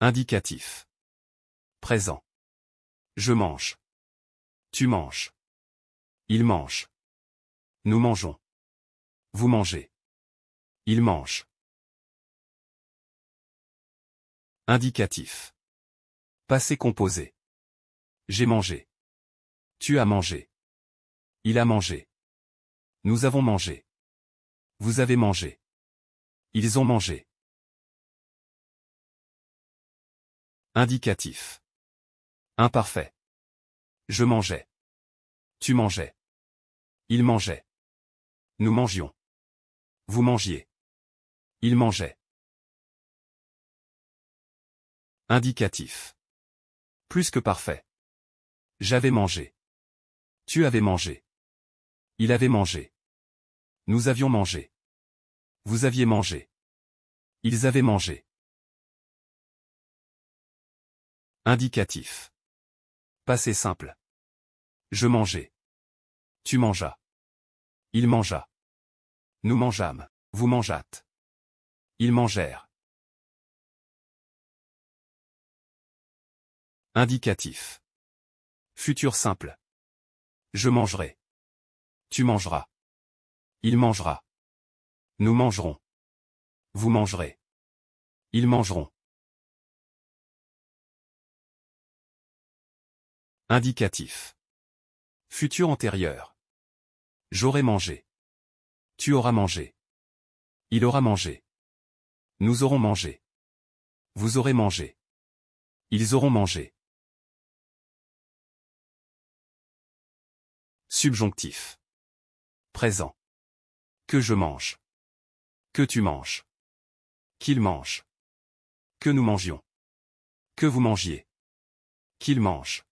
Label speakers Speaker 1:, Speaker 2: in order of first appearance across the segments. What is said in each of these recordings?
Speaker 1: Indicatif. Présent. Je mange. Tu manges. Il mange. Nous mangeons. Vous mangez. Il mange.
Speaker 2: Indicatif. Passé composé. J'ai mangé. Tu as mangé. Il a mangé. Nous avons mangé.
Speaker 1: Vous avez mangé. Ils ont mangé. Indicatif. Imparfait. Je mangeais. Tu mangeais. Il mangeait. Nous mangions. Vous mangiez. Il mangeait. Indicatif. Plus que parfait.
Speaker 2: J'avais mangé. Tu avais mangé. Il avait mangé. Nous avions mangé. Vous aviez mangé. Ils avaient mangé.
Speaker 1: Indicatif. Passé simple. Je mangeais. Tu mangeas. Il mangea. Nous mangeâmes. Vous mangeâtes. Ils mangèrent. Indicatif. Futur simple. Je mangerai. Tu mangeras. Il mangera. Nous mangerons. Vous mangerez. Ils mangeront.
Speaker 2: Indicatif. Futur antérieur. J'aurai mangé. Tu auras mangé. Il aura mangé. Nous aurons mangé. Vous aurez mangé. Ils auront mangé.
Speaker 1: Subjonctif. Présent. Que je mange. Que tu manges. Qu'il mange. Que nous mangions. Que vous mangiez. Qu'il mange.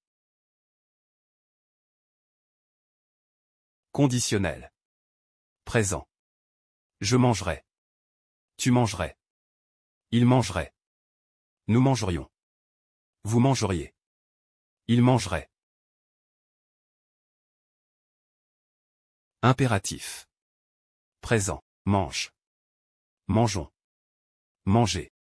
Speaker 1: Conditionnel.
Speaker 2: Présent. Je mangerai. Tu mangerais. Il mangerait. Nous mangerions. Vous mangeriez. Il mangerait.
Speaker 1: Impératif. Présent. Mange. Mangeons. Manger.